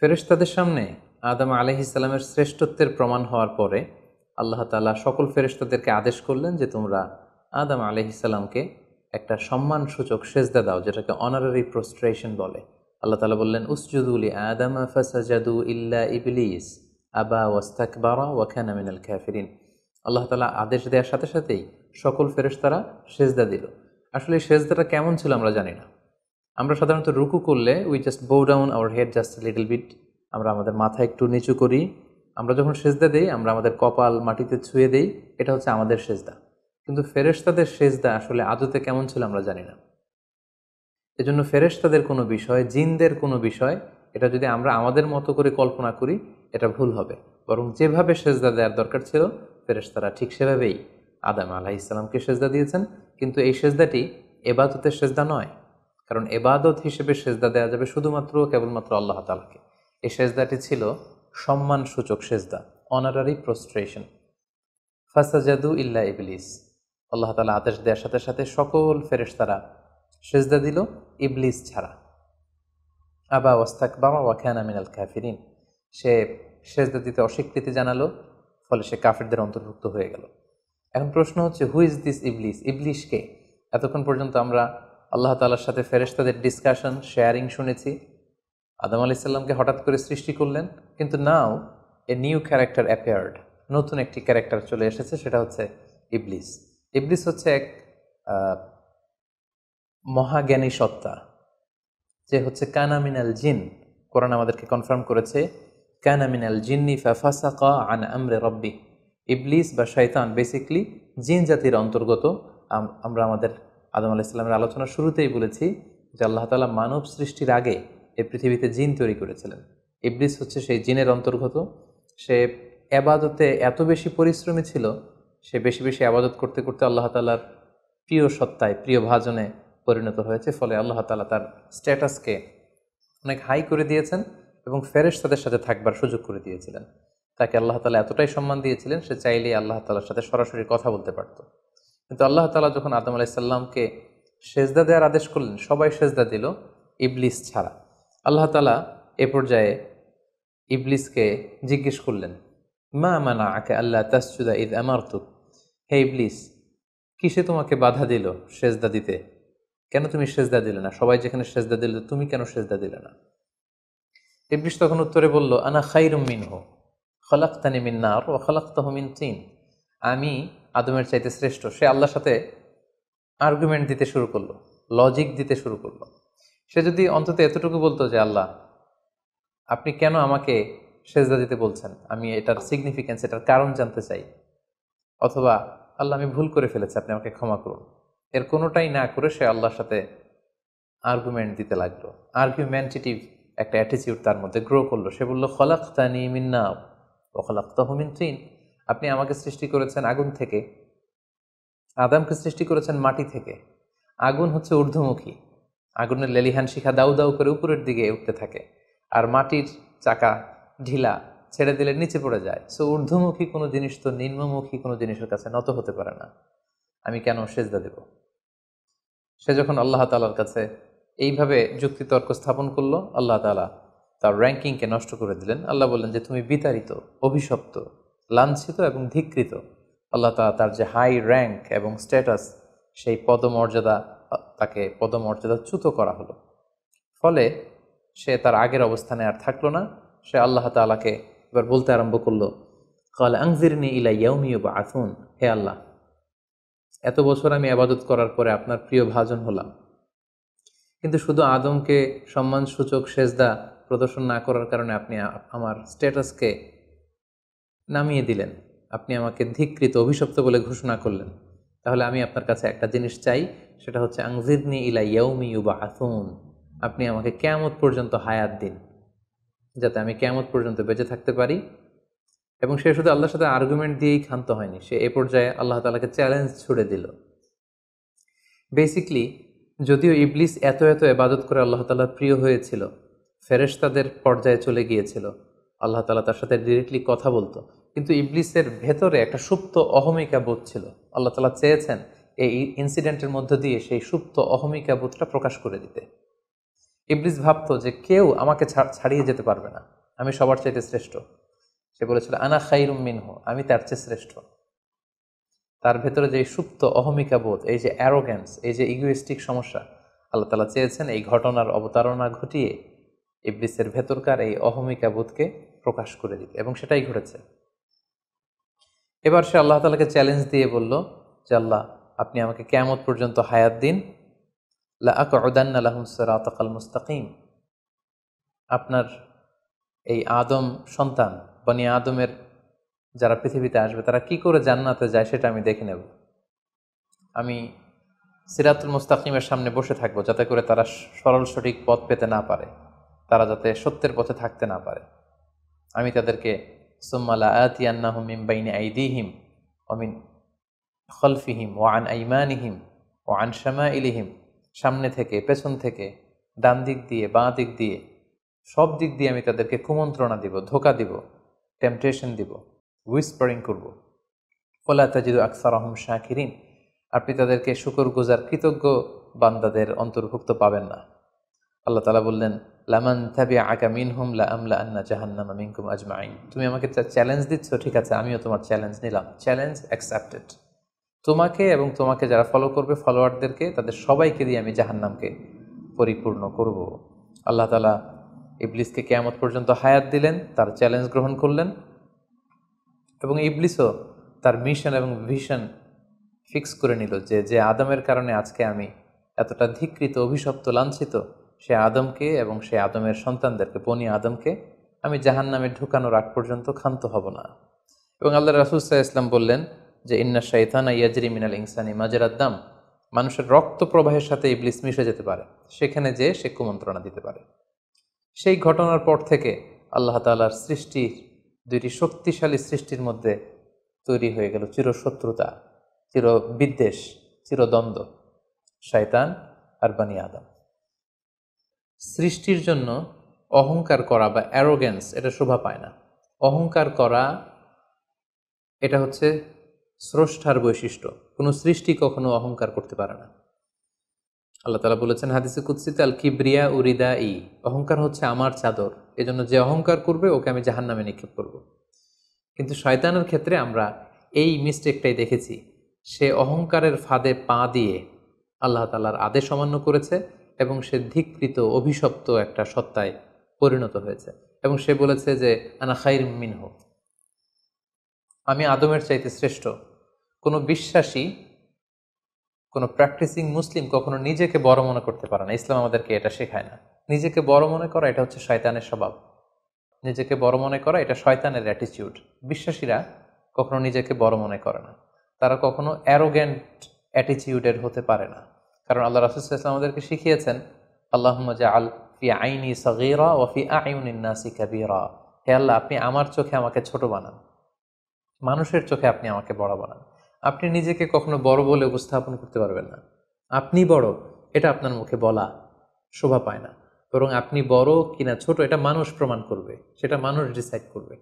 ফেরেশতাদের সামনে আদম আলহিসাল্লামের শ্রেষ্ঠত্বের প্রমাণ হওয়ার পরে আল্লাহ তালা সকল ফেরেস্তাদেরকে আদেশ করলেন যে তোমরা আদম আলহিসাল্লামকে একটা সম্মানসূচক সেজদা দাও যেটাকে অনারারি প্রস্ট্রেশন বলে আল্লাহ তালা বললেন উসজুদুলি আদম ফাসাজাদু ইল্লা ইবলিস আবা ওয়াস্তাক বারা ওয়াখানা আমিনাল খ্যাফিরিন আল্লাহ তালা আদেশ দেওয়ার সাথে সাথেই সকল ফেরেশতারা সেজদা দিল আসলে সেজদাটা কেমন ছিল আমরা জানি না আমরা সাধারণত রুকু করলে we just bow down our head just little bit আমরা আমাদের মাথা একটু নিচু করি আমরা যখন সেজদা দিই আমরা আমাদের কপাল মাটিতে ছুঁয়ে দিই এটা হচ্ছে আমাদের সেজদা কিন্তু ফেরেশতাদের সেজদা আসলে আদতে কেমন ছিল আমরা জানি না এজন্য ফেরেশতাদের কোনো বিষয় জিনদের কোনো বিষয় এটা যদি আমরা আমাদের মতো করে কল্পনা করি এটা ভুল হবে বরং যেভাবে সেজদা দেওয়ার দরকার ছিল ফেরেশতারা ঠিক সেভাবেই আদাম আলাহ ইসলামকে সেজদা দিয়েছেন কিন্তু এই সেজদাটি এবাদতের সেজদা নয় কারণ এবাদত হিসেবে সেজদা দেওয়া যাবে শুধুমাত্র কেবলমাত্র আল্লাহ তালাকে এই সেজদাটি ছিল সম্মান সূচক সেজদা অনারারি প্রস্ট্রেশন ফাসাজাদু ইল্লা ইবলিস আল্লাহ তালা আদেশ দেওয়ার সাথে সাথে সকল ফেরেশতারা সেজদা দিল ইবলিস ছাড়া আবা ওয়াস্তাক বামা ওয়াখানা মিনাল কাফিরিন সে সেজদা দিতে অস্বীকৃতি জানালো ফলে সে কাফেরদের অন্তর্ভুক্ত হয়ে গেল এখন প্রশ্ন হচ্ছে হু ইজ দিস ইবলিস ইবলিশকে এতক্ষণ পর্যন্ত আমরা আল্লাহ তালার সাথে ফেরেস্তাদের ডিসকাশন শেয়ারিং শুনেছি আদম আলি সাল্লামকে হঠাৎ করে সৃষ্টি করলেন কিন্তু now a new character appeared নতুন একটি ক্যারেক্টার চলে এসেছে সেটা হচ্ছে ইবলিস ইবলিস হচ্ছে এক মহাজ্ঞানী সত্তা যে হচ্ছে কানামিনাল জিন কোরআন আমাদেরকে কনফার্ম করেছে ক্যানামিনাল জিন্নি ফাফাসাকা আন আমরে রব্বি ইবলিস বা শৈতান বেসিকলি জিন জাতির অন্তর্গত আমরা আমাদের আদম আলাহ ইসলামের আলোচনা শুরুতেই বলেছি যে আল্লাহ তালা মানব সৃষ্টির আগে এই পৃথিবীতে জিন তৈরি করেছিলেন ইবলিস হচ্ছে সেই জিনের অন্তর্গত সে আবাদতে এত বেশি পরিশ্রমী ছিল সে বেশি বেশি আবাদত করতে করতে আল্লাহ তালার প্রিয় সত্তায় প্রিয় ভাজনে পরিণত হয়েছে ফলে আল্লাহ তালা তার স্ট্যাটাসকে অনেক হাই করে দিয়েছেন এবং ফেরেশতাদের সাথে থাকবার সুযোগ করে দিয়েছিলেন তাকে আল্লাহ তালা এতটাই সম্মান দিয়েছিলেন সে চাইলেই আল্লাহ তালার সাথে সরাসরি কথা বলতে পারতো কিন্তু আল্লাহ তালা যখন আদম আলাইসাল্লামকে সেজদা দেওয়ার আদেশ করলেন সবাই সেজদা দিল ইবলিস ছাড়া আল্লাহ তালা এ পর্যায়ে ইবলিসকে জিজ্ঞেস করলেন মা মানা আকে আল্লাহ তাসুদা ইদ আমারতুক হে ইবলিস কিসে তোমাকে বাধা দিল সেজদা দিতে কেন তুমি সেজদা দিলে না সবাই যেখানে সেজদা দিল তুমি কেন সেজদা দিলে না ইবলিস তখন উত্তরে বলল আনা খাইরুম মিনহ খলাক্তানি মিন নার ও খলাক্তাহ মিন চিন আমি আদমের চাইতে শ্রেষ্ঠ সে আল্লাহর সাথে আর্গুমেন্ট দিতে শুরু করলো লজিক দিতে শুরু করলো সে যদি অন্তত এতটুকু বলতো যে আল্লাহ আপনি কেন আমাকে সেজদা দিতে বলছেন আমি এটার সিগনিফিক্যান্স এটার কারণ জানতে চাই অথবা আল্লাহ আমি ভুল করে ফেলেছি আপনি আমাকে ক্ষমা করুন এর কোনোটাই না করে সে আল্লাহর সাথে আর্গুমেন্ট দিতে লাগলো আর্গুমেন্টেটিভ একটা অ্যাটিচিউড তার মধ্যে গ্রো করলো সে বললো খলাক্তানি মিন্না ও খলাক্তা চিন আপনি আমাকে সৃষ্টি করেছেন আগুন থেকে আদামকে সৃষ্টি করেছেন মাটি থেকে আগুন হচ্ছে ঊর্ধ্বমুখী আগুনের লেলিহান শিখা দাউ দাউ করে উপরের দিকে উঠতে থাকে আর মাটির চাকা ঢিলা ছেড়ে দিলে নিচে পড়ে যায় সো ঊর্ধ্বমুখী কোনো জিনিস তো নিম্নমুখী কোনো জিনিসের কাছে নত হতে পারে না আমি কেন সেজদা দেব সে যখন আল্লাহ তালার কাছে এইভাবে যুক্তিতর্ক স্থাপন করলো আল্লাহ তালা তার র্যাঙ্কিংকে নষ্ট করে দিলেন আল্লাহ বললেন যে তুমি বিতাড়িত অভিশপ্ত লাঞ্ছিত এবং ধিকৃত আল্লাহ তালা তার যে হাই র্যাঙ্ক এবং স্ট্যাটাস সেই পদমর্যাদা তাকে পদমর্যাদাচ্যুত করা হলো ফলে সে তার আগের অবস্থানে আর থাকলো না সে আল্লাহ তালাকে এবার বলতে আরম্ভ করলো কাল আংজিরনি ইলা ইয়ৌমিউ বা আসুন হে আল্লাহ এত বছর আমি আবাদত করার পরে আপনার প্রিয় ভাজন হলাম কিন্তু শুধু আদমকে সম্মানসূচক সেজদা প্রদর্শন না করার কারণে আপনি আমার স্ট্যাটাসকে নামিয়ে দিলেন আপনি আমাকে ধিকৃত অভিশপ্ত বলে ঘোষণা করলেন তাহলে আমি আপনার কাছে একটা জিনিস চাই সেটা হচ্ছে আংজিদনি ইলা ইয়ৌমি ইউবা আসুন আপনি আমাকে কেয়ামত পর্যন্ত হায়াত দিন যাতে আমি ক্যামত পর্যন্ত বেঁচে থাকতে পারি এবং সে শুধু আল্লাহর সাথে আর্গুমেন্ট দিয়েই ক্ষান্ত হয়নি সে এ পর্যায়ে আল্লাহ তালাকে চ্যালেঞ্জ ছুড়ে দিল বেসিকলি যদিও ইবলিস এত এত এবাদত করে আল্লাহ তালা প্রিয় হয়েছিল তাদের পর্যায়ে চলে গিয়েছিল আল্লাহ তালা তার সাথে ডিরেক্টলি কথা বলতো কিন্তু ইবলিসের ভেতরে একটা সুপ্ত অহমিকা বোধ ছিল আল্লাহ তালা চেয়েছেন এই ইনসিডেন্টের মধ্য দিয়ে সেই সুপ্ত অহমিকা বোধটা প্রকাশ করে দিতে ইবলিস ভাবতো যে কেউ আমাকে ছাড়িয়ে যেতে পারবে না আমি সবার চাইতে শ্রেষ্ঠ সে বলেছিল আনা খাইরুম মিনহ আমি তার চেয়ে শ্রেষ্ঠ তার ভেতরে যে সুপ্ত অহমিকা বোধ এই যে অ্যারোগ্যান্স এই যে ইগুইস্টিক সমস্যা আল্লাহ তালা চেয়েছেন এই ঘটনার অবতারণা ঘটিয়ে ইবলিসের ভেতরকার এই অহমিকা বোধকে প্রকাশ করে দিতে এবং সেটাই ঘটেছে এবার সে আল্লাহ তালাকে চ্যালেঞ্জ দিয়ে বলল যে আল্লাহ আপনি আমাকে কেমত পর্যন্ত হায়াত দিন লাকদান আলাহমসরাতকাল মুস্তাকিম আপনার এই আদম সন্তান বনি আদমের যারা পৃথিবীতে আসবে তারা কি করে জান্নাতে যায় সেটা আমি দেখে নেব আমি সিরাতুল মুস্তাকিমের সামনে বসে থাকবো যাতে করে তারা সরল সঠিক পথ পেতে না পারে তারা যাতে সত্যের পথে থাকতে না পারে আমি তাদেরকে ওয়ান আইমানিহিম ইলিহিম সামনে থেকে পেছন থেকে ডান দিক দিয়ে বাঁ দিক দিয়ে সব দিক দিয়ে আমি তাদেরকে কুমন্ত্রণা দিব ধোকা দিব টেম্পটেশন দিব হুইসপারিং করব ফলা তাজিদ আকসার আহম শাকিরিন আপনি তাদেরকে শুকর গুজার কৃতজ্ঞ বান্দাদের অন্তর্ভুক্ত পাবেন না আল্লাহ তালা বললেন লামান থাবি আকা মিন হুম লা আমলা আন্না জাহান্নামা মিনকুম আজমাইন তুমি আমাকে চ্যালেঞ্জ দিচ্ছ ঠিক আছে আমিও তোমার চ্যালেঞ্জ নিলাম চ্যালেঞ্জ অ্যাকসেপ্টেড তোমাকে এবং তোমাকে যারা ফলো করবে ফলোয়ারদেরকে তাদের সবাইকে দিয়ে আমি জাহান্নামকে পরিপূর্ণ করব আল্লাহ তালা ইবলিসকে কেয়ামত পর্যন্ত হায়াত দিলেন তার চ্যালেঞ্জ গ্রহণ করলেন এবং ইবলিসও তার মিশন এবং ভিশন ফিক্স করে নিল যে যে আদমের কারণে আজকে আমি এতটা ধিকৃত অভিশপ্ত লাঞ্ছিত সে আদমকে এবং সে আদমের সন্তানদেরকে বনি আদমকে আমি জাহান নামে ঢুকানোর আগ পর্যন্ত ক্ষান্ত হব না এবং আল্লাহ রাসুসাহ ইসলাম বললেন যে ইন্না শাইতানা ইয়াজরি মিনাল ইনসানি মাজেরাদ্দাম মানুষের রক্ত প্রবাহের সাথে ইবলিস মিশে যেতে পারে সেখানে যেয়ে সে কুমন্ত্রণা দিতে পারে সেই ঘটনার পর থেকে আল্লাহ তালার সৃষ্টির দুইটি শক্তিশালী সৃষ্টির মধ্যে তৈরি হয়ে গেল চিরশত্রুতা চির বিদ্বেষ চিরদ্বন্দ্ব শয়তান আর বানি আদম সৃষ্টির জন্য অহংকার করা বা অ্যারোগেন্স এটা শোভা পায় না অহংকার করা এটা হচ্ছে স্রষ্টার বৈশিষ্ট্য কোনো সৃষ্টি কখনো অহংকার করতে পারে না আল্লাহ তালা বলেছেন হাদিসে কুৎসিত আল কিব্রিয়া উরিদা ই অহংকার হচ্ছে আমার চাদর এজন্য যে অহংকার করবে ওকে আমি জাহান নামে নিক্ষেপ করব। কিন্তু শয়তানের ক্ষেত্রে আমরা এই মিস্টেকটাই দেখেছি সে অহংকারের ফাঁদে পা দিয়ে আল্লাহ তালার আদেশ অমান্য করেছে এবং সে ধিকৃত অভিশপ্ত একটা সত্তায় পরিণত হয়েছে এবং সে বলেছে যে আনা মিন হোক আমি আদমের চাইতে শ্রেষ্ঠ কোনো বিশ্বাসী কোনো প্র্যাকটিসিং মুসলিম কখনো নিজেকে বড় মনে করতে পারে না ইসলাম আমাদেরকে এটা শেখায় না নিজেকে বড় মনে করা এটা হচ্ছে শয়তানের স্বভাব নিজেকে বড় মনে করা এটা শয়তানের অ্যাটিচিউড বিশ্বাসীরা কখনো নিজেকে বড় মনে করে না তারা কখনো অ্যারোগ্যান্ট অ্যাটিচিউডের হতে পারে না কারণ আল্লাহ রাসুল আমাদেরকে শিখিয়েছেন আল্লাহ হে আল্লাহ আপনি আমার চোখে আমাকে ছোট বানান মানুষের চোখে আপনি আমাকে বড় বানান আপনি নিজেকে কখনো বড় বলে উপস্থাপন করতে পারবেন না আপনি বড় এটা আপনার মুখে বলা শোভা পায় না বরং আপনি বড় কিনা ছোট এটা মানুষ প্রমাণ করবে সেটা মানুষ ডিসাইড করবে